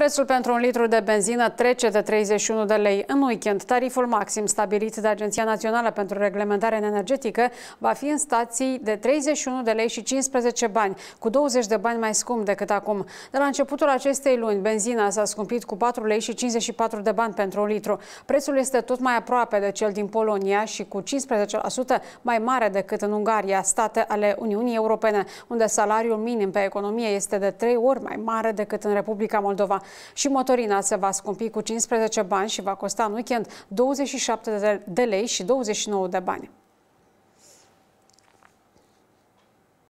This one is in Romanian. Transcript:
Prețul pentru un litru de benzină trece de 31 de lei în weekend. Tariful maxim stabilit de Agenția Națională pentru Reglementare în Energetică va fi în stații de 31 de lei și 15 bani, cu 20 de bani mai scump decât acum. De la începutul acestei luni, benzina s-a scumpit cu 4 lei și 54 de bani pentru un litru. Prețul este tot mai aproape de cel din Polonia și cu 15% mai mare decât în Ungaria, state ale Uniunii Europene, unde salariul minim pe economie este de 3 ori mai mare decât în Republica Moldova și motorina se va scumpi cu 15 bani și va costa în weekend 27 de lei și 29 de bani.